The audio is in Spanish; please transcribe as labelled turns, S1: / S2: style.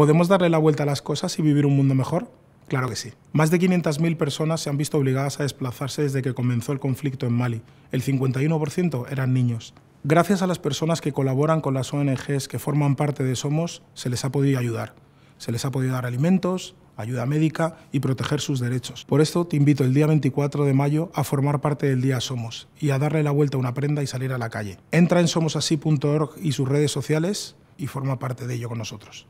S1: ¿Podemos darle la vuelta a las cosas y vivir un mundo mejor? Claro que sí. Más de 500.000 personas se han visto obligadas a desplazarse desde que comenzó el conflicto en Mali. El 51% eran niños. Gracias a las personas que colaboran con las ONGs que forman parte de Somos, se les ha podido ayudar. Se les ha podido dar alimentos, ayuda médica y proteger sus derechos. Por esto te invito el día 24 de mayo a formar parte del Día Somos y a darle la vuelta a una prenda y salir a la calle. Entra en somosasí.org y sus redes sociales y forma parte de ello con nosotros.